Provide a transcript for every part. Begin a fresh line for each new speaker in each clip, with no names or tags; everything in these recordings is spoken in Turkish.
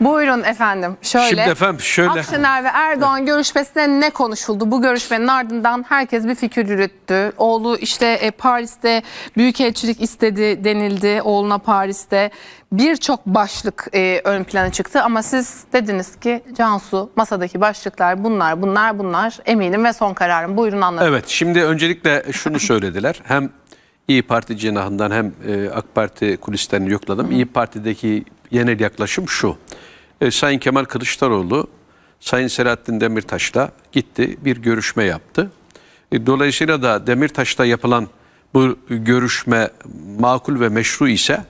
Buyurun efendim. Şöyle. Şimdi efendim şöyle. Akşener ve Erdoğan görüşmesinde ne konuşuldu? Bu görüşmenin ardından herkes bir fikir yürüttü. Oğlu işte e, Paris'te büyükelçilik istedi denildi oğluna Paris'te. Birçok başlık e, ön plana çıktı ama siz dediniz ki Cansu masadaki başlıklar bunlar bunlar bunlar eminim ve son kararım. Buyurun anlatın.
Evet şimdi öncelikle şunu söylediler. hem İyi Parti cenahından hem e, AK Parti kulislerini yokladım. İyi Parti'deki genel yaklaşım şu e, Sayın Kemal Kılıçdaroğlu Sayın Selahattin Demirtaş'la gitti bir görüşme yaptı. E, dolayısıyla da Demirtaş'ta yapılan bu görüşme makul ve meşru ise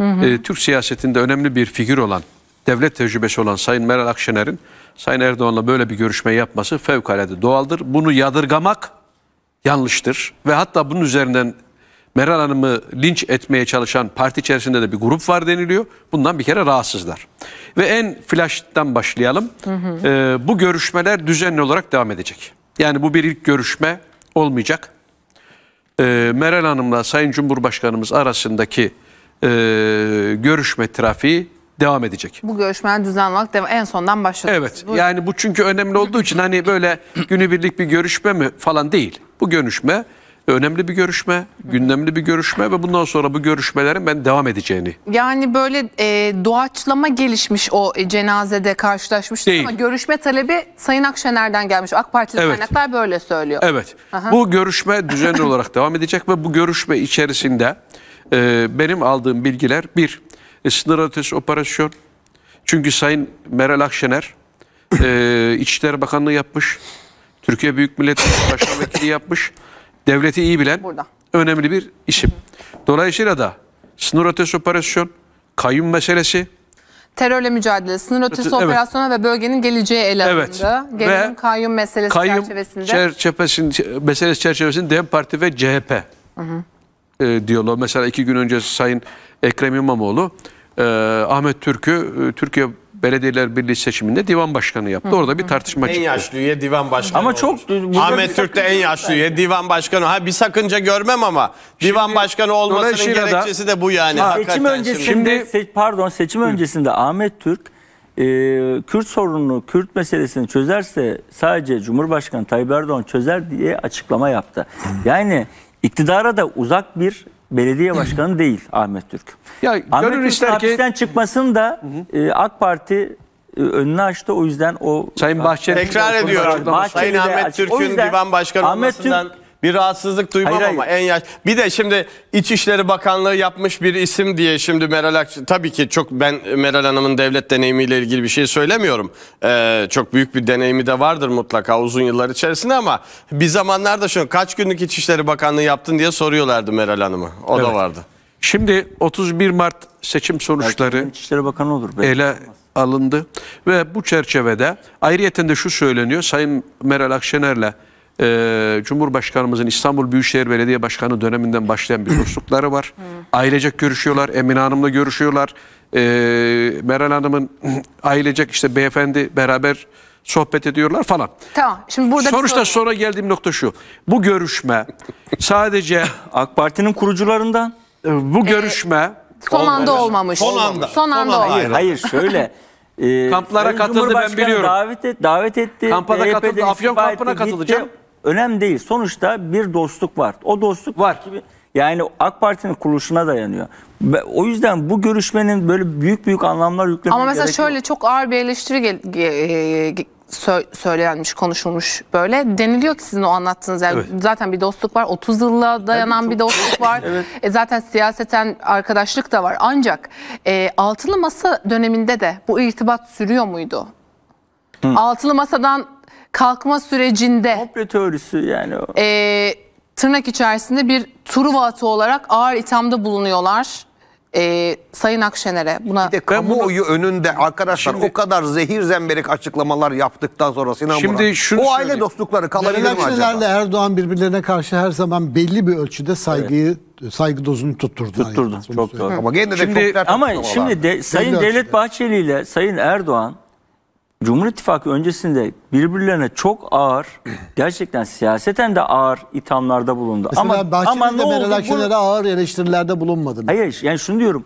hı hı. E, Türk siyasetinde önemli bir figür olan devlet tecrübesi olan Sayın Meral Akşener'in Sayın Erdoğan'la böyle bir görüşme yapması fevkalade doğaldır. Bunu yadırgamak yanlıştır ve hatta bunun üzerinden Meral Hanım'ı linç etmeye çalışan parti içerisinde de bir grup var deniliyor. Bundan bir kere rahatsızlar. Ve en flash'tan başlayalım. Hı hı. Ee, bu görüşmeler düzenli olarak devam edecek. Yani bu bir ilk görüşme olmayacak. Ee, Meral Hanım'la Sayın Cumhurbaşkanımız arasındaki e, görüşme trafiği devam edecek. Bu görüşmeler
düzenli olarak devam, en sondan başladı. Evet bu...
yani bu çünkü önemli olduğu için hani böyle günübirlik bir görüşme mi falan değil. Bu görüşme önemli bir görüşme, gündemli bir görüşme ve bundan sonra bu görüşmelerin ben devam edeceğini.
Yani böyle e, doğaçlama gelişmiş o e, cenazede karşılaşmıştık Değil. ama görüşme talebi Sayın Akşener'den gelmiş. AK Parti evet. kaynaklar böyle söylüyor. Evet. Aha. Bu
görüşme düzenli olarak devam edecek ve bu görüşme içerisinde e, benim aldığım bilgiler bir, e, sınır ötesi operasyon. Çünkü Sayın Meral Akşener e, İçişleri Bakanlığı yapmış. Türkiye Büyük Millet Meclisi Başkan Vekili yapmış devleti iyi bilen Burada. önemli bir işim. Dolayısıyla da sınır ötesi operasyon, kayyum meselesi,
terörle mücadele, sınır ötesi evet. operasyona ve bölgenin geleceği ele evet. alındı. Gelelim kayyum meselesi kayyum çerçevesinde.
Çerçevesinde, meselesi çerçevesinde DEM Parti ve CHP hı hı. E, diyorlar. Mesela iki gün önce Sayın Ekrem İmamoğlu, e, Ahmet Türk'ü e, Türkiye Belediyeler Birliği seçiminde divan başkanı yaptı. Orada bir tartışma çıktı. En yaşlı üye divan başkanı. Ama çok Ahmet Türk de en yaşlı üye divan başkanı. Ha bir sakınca görmem ama divan Şimdi, başkanı olmasının gerekçesi de bu yani. Ha, seçim öncesinde Şimdi,
se pardon seçim hı. öncesinde Ahmet Türk e, Kürt sorununu, Kürt meselesini çözerse sadece Cumhurbaşkanı Tayyip Erdoğan çözer diye açıklama yaptı. Yani iktidara da uzak bir belediye başkanı değil Ahmet Türk. Ya, Ahmet Türk'ün ki... hapisten çıkmasını da E, AK Parti e, önünü açtı. O yüzden o Sayın Bahçeli tekrar ediyor. Bahçeli Sayın Ahmet Türk'ün divan başkanı Ahmet Türk, bir rahatsızlık duymam Hayır, ama
hayır. en yaş. Bir de şimdi İçişleri Bakanlığı yapmış bir isim diye şimdi Meral Akşener tabii ki çok ben Meral Hanım'ın devlet deneyimiyle ilgili bir şey söylemiyorum. Ee, çok büyük bir deneyimi de vardır mutlaka uzun yıllar içerisinde ama bir zamanlarda şunu kaç günlük İçişleri Bakanlığı yaptın diye soruyorlardı Meral Hanım'ı. O da vardı. Şimdi 31 Mart seçim sonuçları İçişleri Bakanı olur. belki. ele alındı ve bu çerçevede ayrıyeten de şu söyleniyor Sayın Meral Akşener'le e, Cumhurbaşkanımızın İstanbul Büyükşehir Belediye Başkanı döneminden başlayan bir dostlukları var. ailecek görüşüyorlar, Emine Hanım'la görüşüyorlar. E, Meral Hanım'ın ailecek işte beyefendi beraber sohbet ediyorlar falan.
Tamam. Şimdi burada Sonuçta sonra
geldiğim nokta şu. Bu görüşme sadece AK Parti'nin kurucularından
ee, bu görüşme son anda olmamış. Son anda. Son anda. Hayır, hayır şöyle. Ee, Kamplara katıldı ben biliyorum. Davet, et, davet etti. Kampa e da katıldı. Afyon kampına katılacağım önemli değil. Sonuçta bir dostluk var. O dostluk var. Gibi, yani AK Parti'nin kuruluşuna dayanıyor. O yüzden bu görüşmenin böyle büyük büyük anlamlar yüklemesi Ama mesela şöyle yok.
çok ağır bir eleştiri gel, e, sö söylenmiş, konuşulmuş böyle. Deniliyor ki sizin o anlattığınız yani evet. zaten bir dostluk var. 30 yılla dayanan evet, bir dostluk var. evet. e, zaten siyaseten arkadaşlık da var. Ancak e, altılı masa döneminde de bu irtibat sürüyor muydu? Hı. Altılı masadan kalkma sürecinde komple teorisi yani o. E, tırnak içerisinde bir Truva atı olarak ağır ithamda bulunuyorlar. E, Sayın Akşener'e buna... Bir de
kamuoyu bunu... önünde arkadaşlar şimdi, o kadar zehir zemberik açıklamalar yaptıktan sonra Sinan şimdi Murat. Şunu o aile dostlukları kalabilir mi
acaba? Erdoğan birbirlerine karşı her zaman belli bir ölçüde saygıyı evet saygı dozunu
tutturdu. Tutturdu. Yani. Çok doğru. Ama gene de şimdi, çok Ama şimdi de, Sayın Belli Devlet Bahçeli ile Sayın Erdoğan Cumhur İttifakı öncesinde birbirlerine çok ağır, gerçekten siyaseten de ağır ithamlarda bulundu. Mesela ama, Bahçeli ama Meral Akşener'e ağır eleştirilerde bulunmadı. Hayır yani şunu diyorum.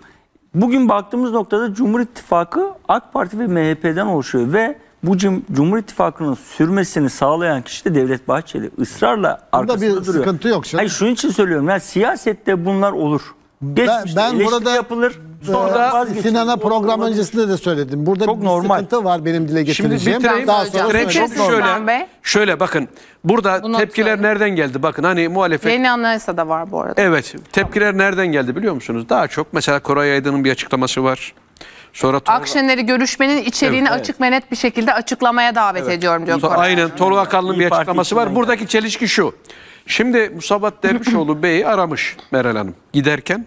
Bugün baktığımız noktada Cumhur İttifakı AK Parti ve MHP'den oluşuyor ve bu Cumhur İttifakı'nın sürmesini sağlayan kişi de Devlet Bahçeli. Israrla arkasında duruyor. Burada bir sıkıntı yok. Hayır şunun için söylüyorum. Yani siyasette bunlar olur. Geçmişte ben, ben burada yapılır. Ee, sonra Sinan'a program öncesinde de söyledim. Burada çok
bir normal. sıkıntı var benim dile getireceğim. Şimdi bitireyim. Daha sonra
normal şöyle, şöyle bakın. Burada Bunu tepkiler söyle. nereden geldi? Bakın hani muhalefet. Yeni
Anayasa da var bu arada.
Evet. Tepkiler tamam. nereden geldi biliyor musunuz? Daha çok mesela Koray Aydın'ın bir açıklaması var. Sonra Tolga...
Akşener'i görüşmenin içeriğini evet, açık evet. menet bir şekilde açıklamaya davet evet. ediyorum diyor Koray.
Aynen Tolga Kalın'ın bir açıklaması var. Buradaki çelişki şu. Şimdi Musabat Dervişoğlu Bey'i aramış Meral Hanım giderken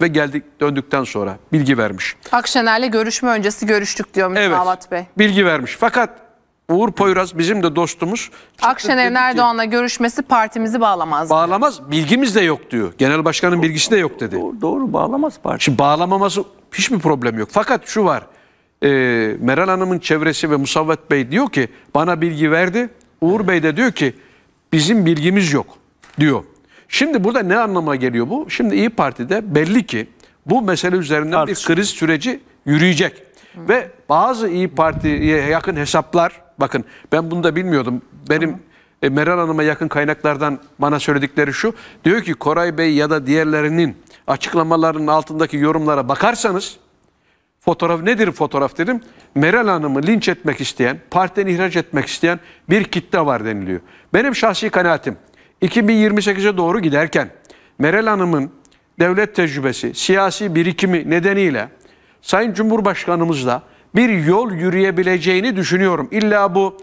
ve geldik döndükten sonra bilgi vermiş.
Akşener'le görüşme öncesi görüştük diyor evet, Davat Bey.
bilgi vermiş. Fakat Uğur Poyraz bizim de dostumuz.
Akşener'in Erdoğan'la görüşmesi partimizi bağlamaz. Bağlamaz. Diyor.
Bilgimiz de yok diyor. Genel başkanın doğru, bilgisi de yok dedi. Doğru, doğru bağlamaz parti. Şimdi bağlamaması hiçbir problem yok. Fakat şu var. E, Meral Hanım'ın çevresi ve Musavvet Bey diyor ki bana bilgi verdi. Uğur Bey de diyor ki bizim bilgimiz yok diyor. Şimdi burada ne anlama geliyor bu? Şimdi İyi Parti'de belli ki bu mesele üzerinden Artış. bir kriz süreci yürüyecek. Hı. Ve bazı İyi Parti'ye yakın hesaplar bakın ben bunu da bilmiyordum. Benim e, Meral Hanım'a yakın kaynaklardan bana söyledikleri şu. Diyor ki Koray Bey ya da diğerlerinin açıklamalarının altındaki yorumlara bakarsanız fotoğraf nedir fotoğraf dedim. Meral Hanım'ı linç etmek isteyen, partiden ihraç etmek isteyen bir kitle var deniliyor. Benim şahsi kanaatim 2028'e doğru giderken Meral Hanım'ın devlet tecrübesi, siyasi birikimi nedeniyle Sayın Cumhurbaşkanımız da bir yol yürüyebileceğini düşünüyorum. İlla bu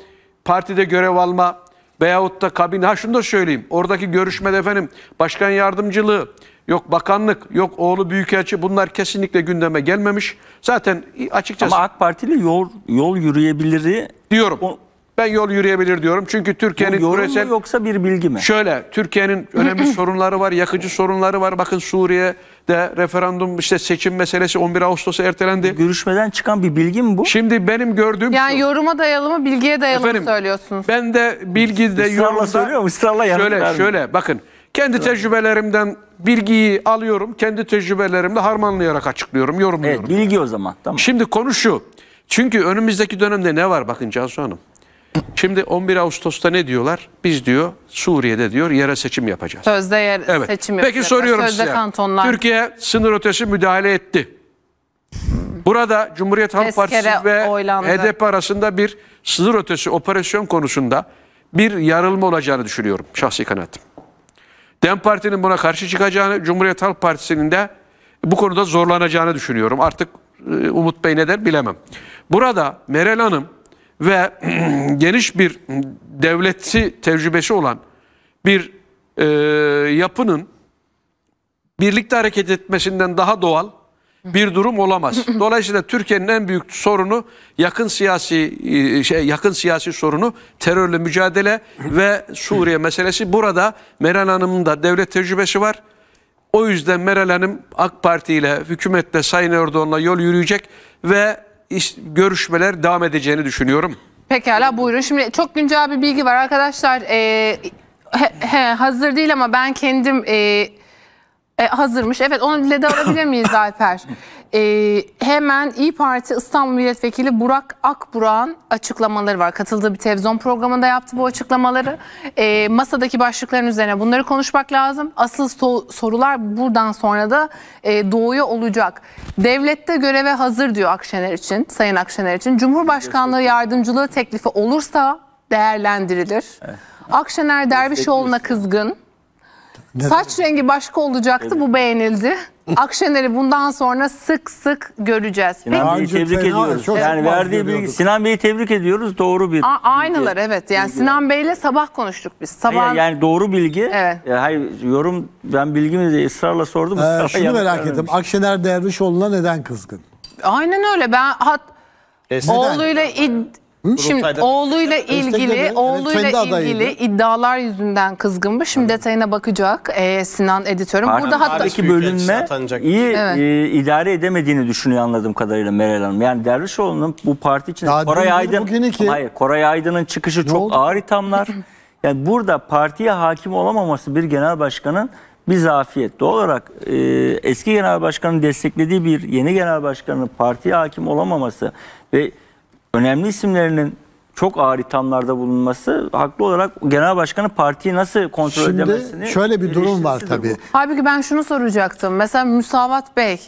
partide görev alma veyahut da kabine, ha şunu da söyleyeyim. Oradaki görüşmede efendim başkan yardımcılığı, yok bakanlık, yok oğlu büyükelçi bunlar kesinlikle gündeme gelmemiş. Zaten açıkçası... Ama AK Partili yol, yol yürüyebiliri... Diyorum. O, ben yol yürüyebilir diyorum. Çünkü Türkiye'nin yorum küresel...
yoksa bir bilgi mi? Şöyle,
Türkiye'nin önemli sorunları var, yakıcı sorunları var. Bakın Suriye'de referandum, işte seçim meselesi 11 Ağustos'a ertelendi. Görüşmeden çıkan bir bilgi mi bu? Şimdi
benim gördüğüm... Yani şu, yoruma dayalı mı, bilgiye dayalı Efendim, mı söylüyorsunuz?
Ben de bilgide İsrarla yorumda... söylüyor mu? İsrarla Şöyle, vermiyor. şöyle bakın. Kendi evet. tecrübelerimden bilgiyi alıyorum. Kendi tecrübelerimle harmanlayarak açıklıyorum, yorumluyorum. Evet, bilgi yani. o zaman. Tamam. Şimdi konu şu. Çünkü önümüzdeki dönemde ne var bakın Cansu Hanım? Şimdi 11 Ağustos'ta ne diyorlar? Biz diyor Suriye'de diyor yere seçim yapacağız.
Sözde yer evet. seçim yapacağız. Peki soruyorum Sözde size. Kantonlar... Türkiye
sınır ötesi müdahale etti. Burada Cumhuriyet Halk Tezkere Partisi ve oylandı. HDP arasında bir sınır ötesi operasyon konusunda bir yarılma olacağını düşünüyorum şahsi kanaatim. DEM Parti'nin buna karşı çıkacağını, Cumhuriyet Halk Partisi'nin de bu konuda zorlanacağını düşünüyorum. Artık e, Umut Bey ne der bilemem. Burada Meral Hanım ve geniş bir devleti tecrübesi olan bir e, yapının birlikte hareket etmesinden daha doğal bir durum olamaz. Dolayısıyla Türkiye'nin en büyük sorunu yakın siyasi e, şey yakın siyasi sorunu terörle mücadele ve Suriye meselesi. Burada Meral Hanım'ın da devlet tecrübesi var. O yüzden Meral Hanım AK Parti ile hükümetle Sayın Erdoğan'la yol yürüyecek ve iş, görüşmeler devam edeceğini düşünüyorum.
Pekala buyurun. Şimdi çok güncel bir bilgi var arkadaşlar. E, he, he, hazır değil ama ben kendim... E, e, hazırmış. Evet onu bile de alabilir miyiz Alper? e, hemen İyi Parti İstanbul Milletvekili Burak Akburan açıklamaları var. Katıldığı bir televizyon programında yaptı bu açıklamaları. E, masadaki başlıkların üzerine bunları konuşmak lazım. Asıl so sorular buradan sonra da e, doğuya olacak. Devlette göreve hazır diyor Akşener için, Sayın Akşener için. Cumhurbaşkanlığı yardımcılığı teklifi olursa değerlendirilir. Evet. Akşener Dervişoğlu'na kızgın. Neden? Saç rengi başka olacaktı. Evet. Bu beğenildi. Akşener'i bundan sonra sık sık göreceğiz. Sinan Bey'i tebrik ediyoruz. Çok yani verdiği bilgi
Sinan Bey'i tebrik ediyoruz. Doğru bir. A aynılar bilgi. evet. Yani bilgi Sinan
Bey'le sabah konuştuk biz. Sabah Hayır,
yani doğru bilgi. Evet. Yani e, hayır yorum ben bilgimi de ısrarla sordum. Ee, şunu merak vermemiş. ettim.
Akşener Dervişoğlu'na neden kızgın?
Aynen öyle. Ben hat e, Oğluyla id Şimdi oğluyla ilgili oğluyla ilgili iddialar yüzünden kızgın mı? Şimdi detayına bakacak ee, Sinan editörüm. Pardon, Burada hatta Aradaki bölünme
iyi Evet. e, idare edemediğini düşünüyor anladığım kadarıyla Meral Hanım. Yani Dervişoğlu'nun bu parti için Koray Aydın bugüneki- Hayır, Koray Aydın'ın çıkışı çok oldu? ağır ithamlar. Yani burada partiye hakim olamaması bir genel başkanın bir zafiyet. Doğal olarak e, eski genel başkanın desteklediği bir yeni genel başkanın partiye hakim olamaması ve önemli isimlerinin çok ağır ithamlarda bulunması haklı olarak genel başkanı partiyi nasıl kontrol Şimdi edemesini... şöyle bir durum var tabii. Bu.
Halbuki ben şunu soracaktım. Mesela Müsavat Bey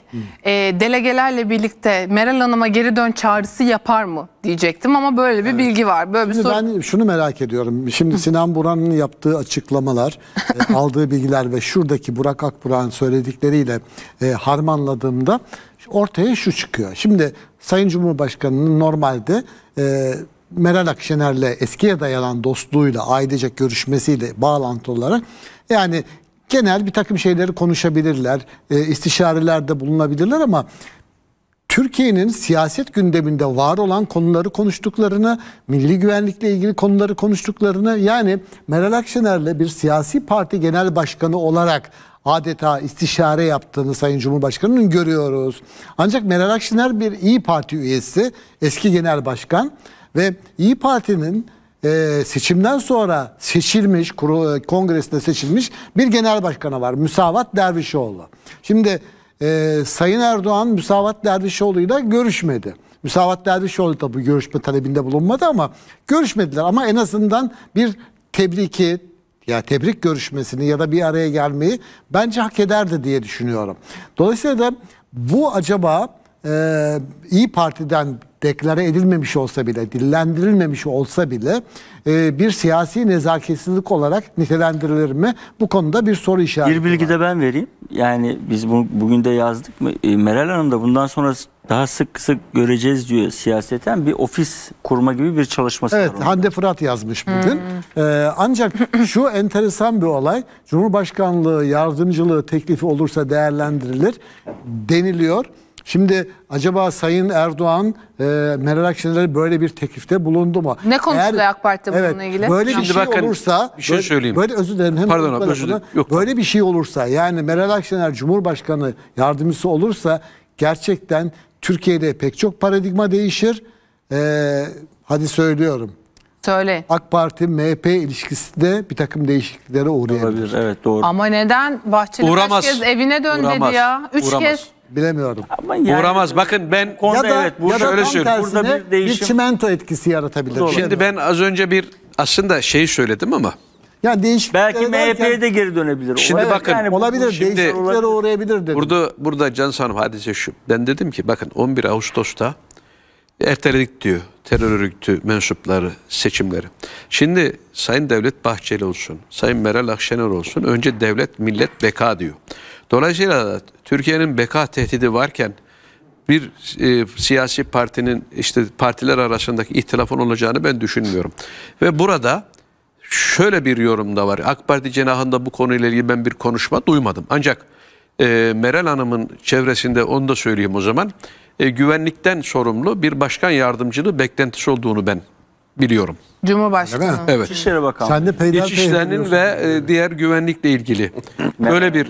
e, delegelerle birlikte Meral Hanım'a geri dön çağrısı yapar mı
diyecektim ama böyle bir evet. bilgi var. Böyle Şimdi bir soru... ben şunu merak ediyorum. Şimdi Sinan Buran'ın yaptığı açıklamalar, e, aldığı bilgiler ve şuradaki Burak Akburak'ın söyledikleriyle e, harmanladığımda ortaya şu çıkıyor. Şimdi Sayın Cumhurbaşkanı'nın normalde e, Meral Akşener'le eskiye dayanan dostluğuyla, ailecek görüşmesiyle bağlantılı olarak yani genel bir takım şeyleri konuşabilirler, e, istişarelerde bulunabilirler ama Türkiye'nin siyaset gündeminde var olan konuları konuştuklarını, milli güvenlikle ilgili konuları konuştuklarını yani Meral Akşener'le bir siyasi parti genel başkanı olarak adeta istişare yaptığını Sayın Cumhurbaşkanı'nın görüyoruz. Ancak Meral Akşener bir İyi Parti üyesi, eski genel başkan ve İyi Parti'nin e, seçimden sonra seçilmiş, kuru, e, kongresinde seçilmiş bir genel başkanı var. Müsavat Dervişoğlu. Şimdi e, Sayın Erdoğan Müsavat Dervişoğlu ile görüşmedi. Müsavat Dervişoğlu da bu görüşme talebinde bulunmadı ama görüşmediler. Ama en azından bir tebriki, ya tebrik görüşmesini ya da bir araya gelmeyi bence hak ederdi diye düşünüyorum. Dolayısıyla da bu acaba e, İyi Parti'den deklare edilmemiş olsa bile, dillendirilmemiş olsa bile e, bir siyasi nezaketsizlik olarak nitelendirilir mi? Bu konuda bir soru işareti
Bir bilgi var. de ben vereyim. Yani biz bu, bugün de yazdık. mı? E, Meral Hanım da bundan sonra daha sık sık göreceğiz diyor siyaseten bir ofis kurma gibi bir çalışması evet, var. Evet Hande Fırat yazmış bugün.
Hmm. Ee, ancak şu enteresan bir olay Cumhurbaşkanlığı yardımcılığı teklifi olursa değerlendirilir deniliyor. Şimdi acaba Sayın Erdoğan e, Meral Akşener'e böyle bir teklifte bulundu mu? Ne konuştu Eğer, AK Parti evet, bununla ilgili? Böyle bir şey bakın, olursa bir şey söyleyeyim. Böyle, böyle özür dilerim. Hem Pardon abi, özür dilerim. Yok. Böyle bir şey olursa yani Meral Akşener Cumhurbaşkanı yardımcısı olursa gerçekten Türkiye'de pek çok paradigma değişir. Ee, hadi söylüyorum. Söyle. AK Parti MHP ilişkisinde bir takım değişikliklere uğrayabilir. Olabilir, evet doğru. Ama
neden Bahçeli Uğramaz. kaç kez evine dön Uğramaz. dedi ya? Üç Uğramaz. kez
Bilemiyorum. Ama yani, Uğramaz. Bakın ben ya da, evet, bu ya şöyle söylüyorum. Burada bir, değişim... bir
çimento etkisi yaratabilir. Doğru. Şimdi ben
az önce bir aslında şeyi söyledim ama
yani
değişik Belki MHP'ye de geri dönebilir. Şimdi evet, bakın yani olabilir şimdi, değişikliklere uğrayabilir
dedim. Burada burada Can Hanım hadise şu. Ben dedim ki bakın 11 Ağustos'ta erteledik diyor terör örgütü mensupları seçimleri. Şimdi Sayın Devlet Bahçeli olsun, Sayın Meral Akşener olsun önce devlet millet beka diyor. Dolayısıyla Türkiye'nin beka tehdidi varken bir e, siyasi partinin işte partiler arasındaki ihtilafın olacağını ben düşünmüyorum. Ve burada şöyle bir yorum da var. AK Parti cenahında bu konuyla ilgili ben bir konuşma duymadım. Ancak e, Meral Hanım'ın çevresinde onu da söyleyeyim o zaman. E, güvenlikten sorumlu bir başkan yardımcılığı beklentisi olduğunu ben biliyorum.
Cumhurbaşkanı. Evet. İçişleri Bakanlığı. Sen de peyder İçişlerinin
ve e, diğer güvenlikle ilgili. Böyle bir...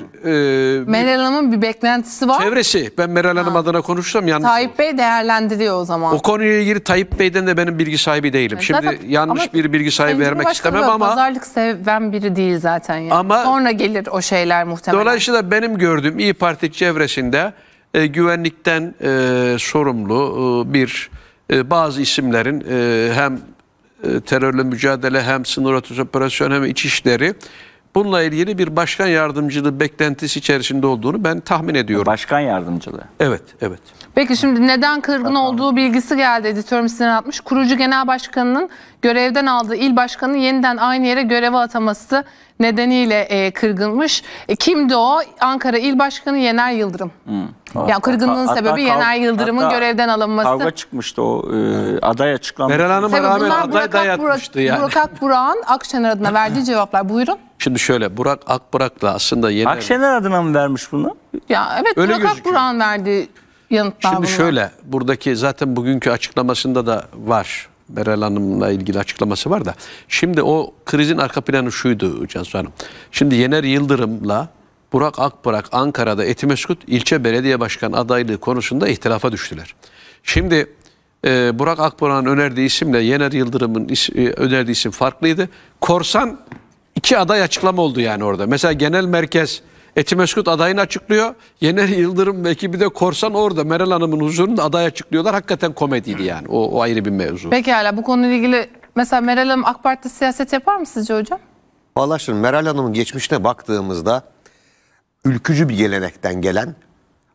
E, Meral
Hanım'ın bir beklentisi var.
Çevresi. Ben Meral Hanım adına konuşsam yanlış.
Tayyip Bey değerlendiriyor o zaman. O
konuyla ilgili Tayyip Bey'den de benim bilgi sahibi değilim. E, Şimdi Zaten- yanlış bir bilgi sahibi Sayın vermek Cumhurbaşkanı istemem da ama...
Pazarlık seven biri değil zaten. Yani. Ama- Sonra gelir o şeyler muhtemelen.
Dolayısıyla benim gördüğüm İyi Parti çevresinde e, güvenlikten e, sorumlu e, bir e, bazı isimlerin e, hem e, terörle mücadele hem sınır ötesi operasyon hem iç işleri, bununla ilgili bir başkan yardımcılığı beklentisi içerisinde olduğunu ben tahmin ediyorum.
Başkan yardımcılığı. Evet, evet.
Peki şimdi neden kırgın olduğu bilgisi geldi editörüm sizden atmış. Kurucu genel başkanının görevden aldığı il başkanının yeniden aynı yere göreve ataması nedeniyle e, kırgınmış. E, kimdi o? Ankara il Başkanı Yener Yıldırım.
Hmm. Yani kırgınlığın hatta, sebebi Yener Yıldırım'ın görevden alınması. Kavga çıkmıştı o e, aday açıklanmıştı. Meral Hanım'a rağmen aday dayatmıştı yani. Burak
Akburak'ın Akşener adına verdiği cevaplar. Buyurun.
Şimdi şöyle Burak Akburak'la aslında Yener... Akşener
adına mı vermiş bunu?
Ya evet Öyle Burak Akburak'ın verdiği yanıtlar Şimdi bunlar. şöyle
buradaki zaten bugünkü açıklamasında da var. Meral Hanım'la ilgili açıklaması var da. Şimdi o krizin arka planı şuydu Cansu Hanım. Şimdi Yener Yıldırım'la Burak Akbırak Ankara'da Etimeskut ilçe belediye başkan adaylığı konusunda ihtilafa düştüler. Şimdi e, Burak Akbırak'ın önerdiği isimle Yener Yıldırım'ın is, e, önerdiği isim farklıydı. Korsan iki aday açıklama oldu yani orada. Mesela genel merkez Etimeskut adayını açıklıyor. Yener Yıldırım ve ekibi de korsan orada Meral Hanım'ın huzurunda aday açıklıyorlar. Hakikaten komediydi yani. O, o ayrı bir mevzu.
Pekala bu konuyla ilgili mesela Meral Hanım AK Parti siyaset yapar mı sizce hocam?
Valla şimdi Meral Hanım'ın geçmişine baktığımızda ülkücü bir gelenekten gelen,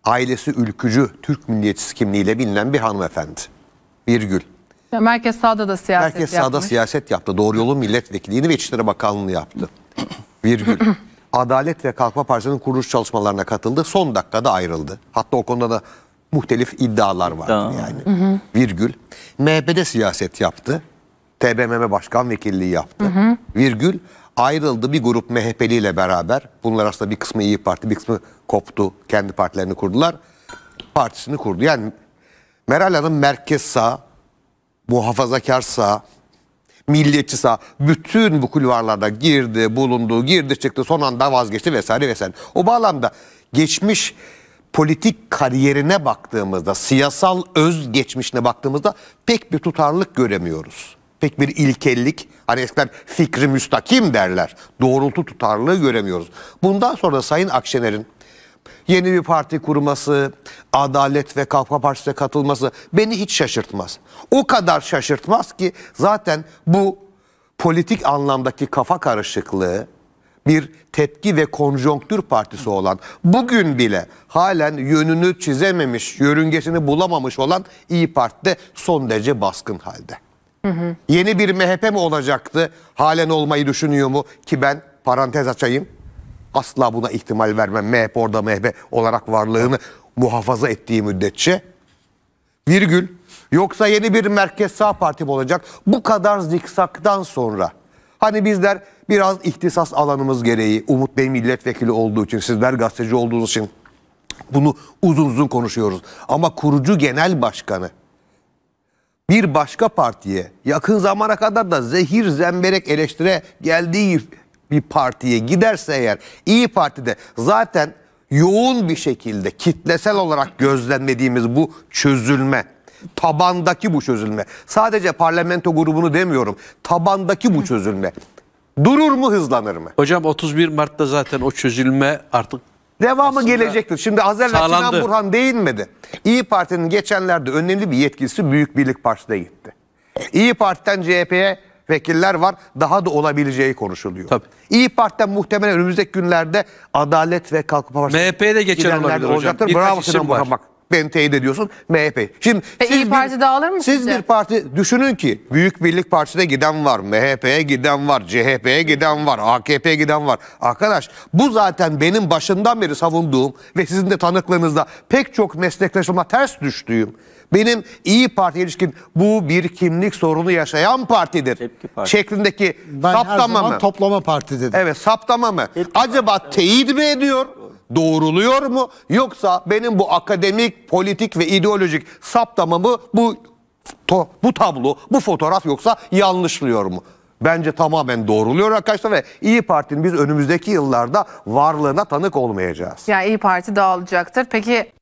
ailesi ülkücü Türk milliyetçisi kimliğiyle bilinen bir hanımefendi. Virgül.
Ya merkez sağda da siyaset Merkez yapmış. sağda
siyaset yaptı. Doğru yolun milletvekilliğini ve İçişleri Bakanlığı'nı yaptı. Virgül. Adalet ve Kalkma Partisi'nin kuruluş çalışmalarına katıldı. Son dakikada ayrıldı. Hatta o konuda da muhtelif iddialar vardı Daha. yani. Hı hı. Virgül. MHP'de siyaset yaptı. TBMM Başkan Vekilliği yaptı. Hı hı. Virgül ayrıldı bir grup MHP'li ile beraber. Bunlar aslında bir kısmı İyi Parti, bir kısmı koptu. Kendi partilerini kurdular. Partisini kurdu. Yani Meral Hanım merkez sağ, muhafazakar sağ, milliyetçi sağ bütün bu kulvarlarda girdi, bulundu, girdi, çıktı, son anda vazgeçti vesaire vesaire. O bağlamda geçmiş politik kariyerine baktığımızda, siyasal öz geçmişine baktığımızda pek bir tutarlılık göremiyoruz. Pek bir ilkellik, hani eskiden fikri müstakim derler, doğrultu tutarlılığı göremiyoruz. Bundan sonra Sayın Akşener'in yeni bir parti kurması, Adalet ve Kalkınma Partisi'ne katılması beni hiç şaşırtmaz. O kadar şaşırtmaz ki zaten bu politik anlamdaki kafa karışıklığı bir tepki ve konjonktür partisi olan bugün bile halen yönünü çizememiş, yörüngesini bulamamış olan İyi Parti'de son derece baskın halde. Hı hı. Yeni bir MHP mi olacaktı? Halen olmayı düşünüyor mu? Ki ben parantez açayım asla buna ihtimal vermem. MHP orada MHP olarak varlığını muhafaza ettiği müddetçe. Virgül. Yoksa yeni bir merkez sağ parti mi olacak? Bu kadar zikzaktan sonra. Hani bizler biraz ihtisas alanımız gereği, Umut Bey milletvekili olduğu için, sizler gazeteci olduğunuz için bunu uzun uzun konuşuyoruz. Ama kurucu genel başkanı bir başka partiye yakın zamana kadar da zehir zemberek eleştire geldiği bir partiye giderse eğer İyi Parti'de zaten yoğun bir şekilde kitlesel olarak gözlemlediğimiz bu çözülme tabandaki bu çözülme sadece parlamento grubunu demiyorum tabandaki bu çözülme durur mu hızlanır mı?
Hocam 31 Mart'ta zaten o çözülme artık Devamı gelecektir. Şimdi Azerbaycan
Sinan Burhan değinmedi. İyi Parti'nin geçenlerde önemli bir yetkisi Büyük Birlik Partisi'ne gitti. İyi Parti'den CHP'ye vekiller var. Daha da olabileceği konuşuluyor. Tabii. İyi Parti'den muhtemelen önümüzdeki günlerde Adalet ve Kalkınma Partisi MHP'ye de geçer olabilir olacaktır. hocam. Bravo Sinan Burhan bak. Beni teyit ediyorsun MHP. Şimdi
e, siz İyi Parti bir, dağılır mı Siz sizce? bir parti
düşünün ki Büyük Birlik Partisi'ne giden var, MHP'ye giden var, CHP'ye giden var, AKP'ye giden var. Arkadaş bu zaten benim başından beri savunduğum ve sizin de tanıklığınızda pek çok meslektaşıma ters düştüğüm benim İyi Parti ilişkin bu bir kimlik sorunu yaşayan partidir. Tepki parti. Şeklindeki ben saptama her zaman mı?
toplama parti dedim.
Evet saptama mı? Tepki Acaba parti. teyit mi ediyor? Doğruluyor mu? Yoksa benim bu akademik, politik ve ideolojik saptamamı bu to, bu tablo, bu fotoğraf yoksa yanlışlıyor mu? Bence tamamen doğruluyor arkadaşlar ve İyi Parti'nin biz önümüzdeki yıllarda varlığına tanık olmayacağız.
Yani İyi Parti dağılacaktır. Peki